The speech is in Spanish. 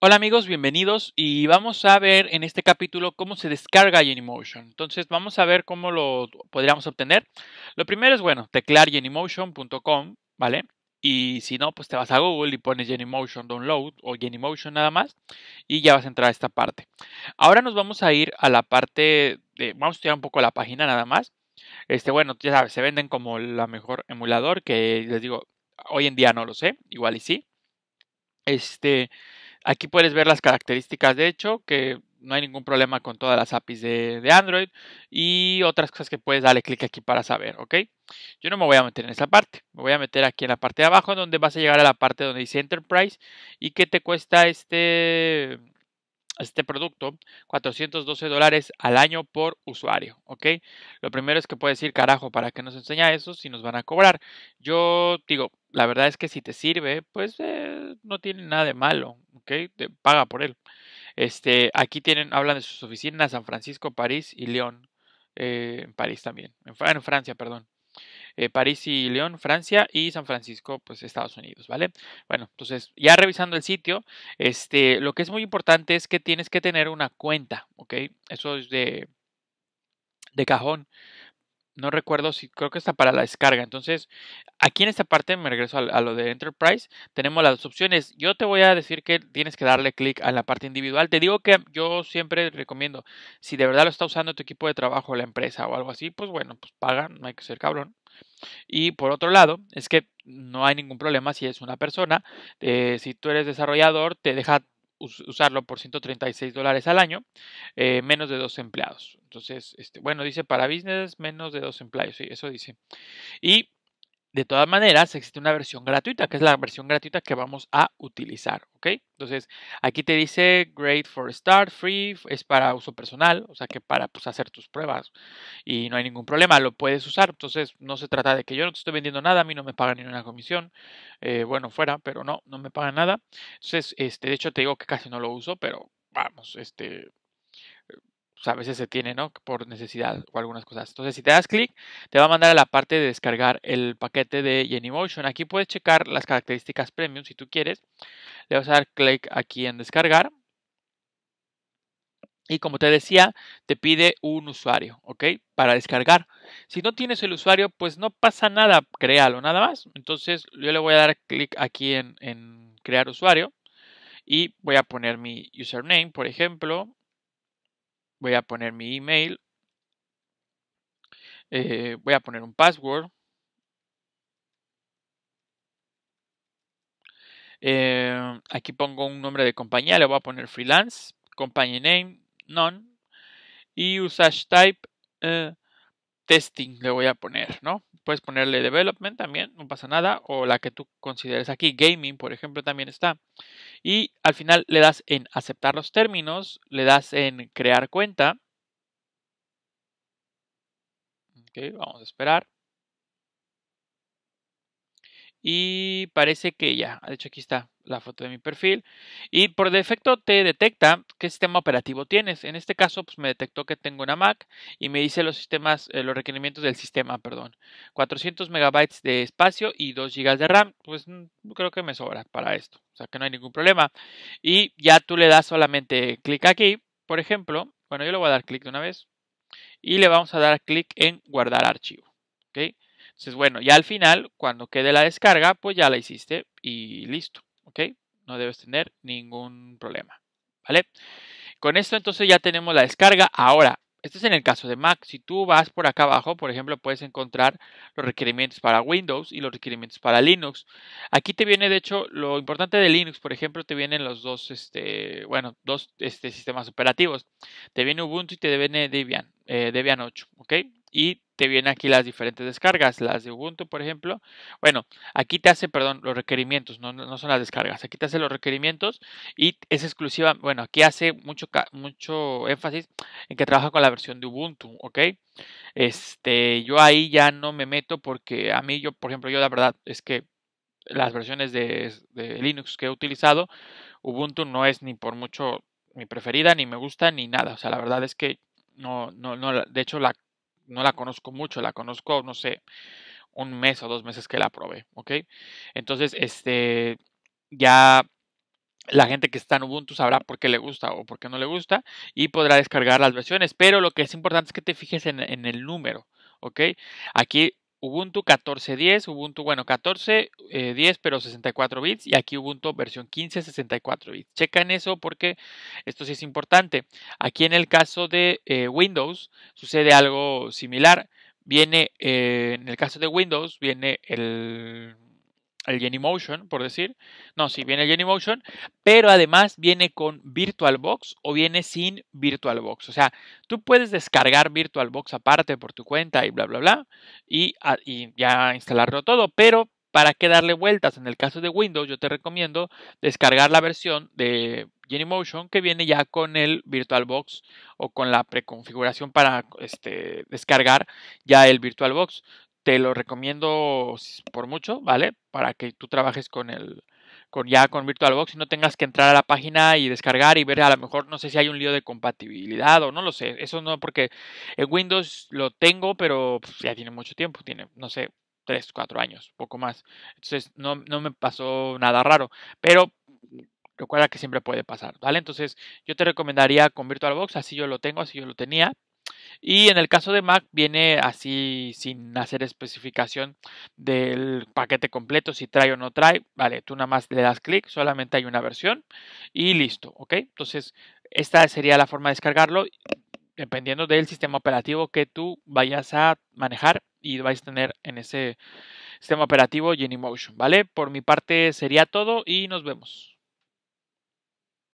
Hola amigos, bienvenidos y vamos a ver en este capítulo cómo se descarga Genymotion. Entonces vamos a ver cómo lo podríamos obtener. Lo primero es, bueno, teclear genymotion.com, ¿vale? Y si no, pues te vas a Google y pones Genymotion Download o Genymotion nada más y ya vas a entrar a esta parte. Ahora nos vamos a ir a la parte de, vamos a estudiar un poco la página nada más. Este, bueno, ya sabes, se venden como la mejor emulador que les digo, hoy en día no lo sé, igual y sí. Este, Aquí puedes ver las características de hecho, que no hay ningún problema con todas las APIs de, Android y otras cosas que puedes darle clic aquí para saber, ¿ok? Yo no me voy a meter en esa parte, me voy a meter aquí en la parte de abajo donde vas a llegar a la parte donde dice Enterprise y que te cuesta este, este producto 412 dólares al año por usuario, ¿ok? Lo primero es que puedes decir, carajo, ¿para qué nos enseña eso si nos van a cobrar? Yo digo, la verdad es que si te sirve, pues eh, no tiene nada de malo, ¿ok? paga por él. Este, aquí tienen, hablan de sus oficinas, San Francisco, París y León. Eh, en París también, en, Francia, perdón. Eh, París y León, Francia, y San Francisco, pues Estados Unidos, ¿vale? Bueno, entonces ya revisando el sitio, este, lo que es muy importante es que tienes que tener una cuenta, ¿ok? Eso es de, de cajón no recuerdo si creo que está para la descarga. Entonces, aquí en esta parte me regreso a, lo de Enterprise. Tenemos las dos opciones. Yo te voy a decir que tienes que darle clic a la parte individual. Te digo que yo siempre recomiendo, si de verdad lo está usando tu equipo de trabajo, la empresa o algo así, pues bueno, pues paga, no hay que ser cabrón. Y por otro lado, es que no hay ningún problema si es una persona. Eh, si tú eres desarrollador, te deja usarlo por 136 dólares al año, eh, menos de dos empleados. Entonces, este, bueno, dice para business menos de dos empleados, sí, eso dice. Y de todas maneras, existe una versión gratuita, que es la versión gratuita que vamos a utilizar, ¿ok? Entonces, aquí te dice Great for Start, free, es para uso personal, o sea que para pues, hacer tus pruebas y no hay ningún problema, lo puedes usar. Entonces, no se trata de que yo no te estoy vendiendo nada, a mí no me pagan ni una comisión, eh, bueno, fuera, pero no, no me pagan nada. Entonces, este, de hecho, te digo que casi no lo uso, pero vamos, este, pues, a veces se tiene, ¿no? Por necesidad o algunas cosas. Entonces, si te das clic, te va a mandar a la parte de descargar el paquete de Genymotion. Aquí puedes checar las características premium si tú quieres. Le vas a dar clic aquí en descargar. Y como te decía, te pide un usuario, ¿ok? Para descargar. Si no tienes el usuario, pues no pasa nada, créalo, nada más. Entonces yo le voy a dar clic aquí en crear usuario y voy a poner mi username, por ejemplo voy a poner mi email, eh, voy a poner un password. Em, aquí pongo un nombre de compañía, le voy a poner freelance, company name, none, y usage type, eh, testing le voy a poner, ¿no? Puedes ponerle development también, no pasa nada, o la que tú consideres aquí, gaming, por ejemplo, también está. Y al final le das en aceptar los términos, le das en crear cuenta. Ok, vamos a esperar. Y parece que ya, de hecho aquí está, la foto de mi perfil y por defecto te detecta qué sistema operativo tienes. En este caso, pues me detectó que tengo una Mac y me dice los sistemas, eh, los requerimientos del sistema, perdón. 400 megabytes de espacio y 2 gigas de RAM. Pues mm, creo que me sobra para esto. O sea que no hay ningún problema. Y ya tú le das solamente clic aquí, por ejemplo. Bueno, yo le voy a dar clic de una vez. Y le vamos a dar clic en guardar archivo. ¿Ok? Entonces, bueno, ya al final, cuando quede la descarga, pues ya la hiciste y listo. No debes tener ningún problema, ¿vale? Con esto entonces ya tenemos la descarga. Ahora, esto es en el caso de Mac. Si tú vas por acá abajo, por ejemplo, puedes encontrar los requerimientos para Windows y los requerimientos para Linux. Aquí te viene, de hecho, lo importante de Linux, por ejemplo, te vienen los dos, este, bueno, dos este, sistemas operativos. Te viene Ubuntu y te viene Debian, eh, Debian 8, ¿ok? y te vienen aquí las diferentes descargas, las de Ubuntu, por ejemplo. Bueno, aquí te hace, perdón, los requerimientos, no, son las descargas, aquí te hace los requerimientos y es exclusiva, bueno, aquí hace mucho, mucho énfasis en que trabaja con la versión de Ubuntu, ¿ok? Este, yo ahí ya no me meto porque a mí, yo, por ejemplo, yo la verdad es que las versiones de, de Linux que he utilizado, Ubuntu no es ni por mucho mi preferida, ni me gusta, ni nada. O sea, la verdad es que no, no, no, de hecho la no la conozco mucho, la conozco, no sé, un mes o dos meses que la probé, ¿ok? Entonces, este, ya la gente que está en Ubuntu sabrá por qué le gusta o por qué no le gusta y podrá descargar las versiones, pero lo que es importante es que te fijes en, en el número, ¿ok? Aquí Ubuntu 14.10, Ubuntu, bueno, 14, eh, pero 64 bits, y aquí Ubuntu versión 15, 64 bits. Checan eso porque esto sí es importante. Aquí en el caso de eh, Windows sucede algo similar. Viene, eh, en el caso de Windows, viene el el Genymotion, por decir. No, sí, viene el Genymotion, pero además viene con VirtualBox o viene sin VirtualBox. O sea, tú puedes descargar VirtualBox aparte por tu cuenta y bla, bla, bla, y, ah, ya instalarlo todo, pero ¿Para que darle vueltas? En el caso de Windows, yo te recomiendo descargar la versión de Genymotion que viene ya con el VirtualBox o con la preconfiguración para este, descargar ya el VirtualBox te lo recomiendo por mucho, ¿vale? Para que tú trabajes con el con ya con VirtualBox y no tengas que entrar a la página y descargar y ver a lo mejor no sé si hay un lío de compatibilidad o no lo sé, eso no porque en Windows lo tengo, pero pues, ya tiene mucho tiempo, tiene no sé, 3, 4 años, poco más. Entonces no, no me pasó nada raro, pero recuerda que siempre puede pasar, ¿vale? Entonces yo te recomendaría con VirtualBox, así yo lo tengo, así yo lo tenía, y en el caso de Mac viene así sin hacer especificación del paquete completo, si trae o no trae. Vale, tú nada más le das clic, solamente hay una versión y listo, ¿ok? Entonces, esta sería la forma de descargarlo dependiendo del sistema operativo que tú vayas a manejar y vais a tener en ese sistema operativo Genymotion, ¿vale? Por mi parte sería todo y nos vemos.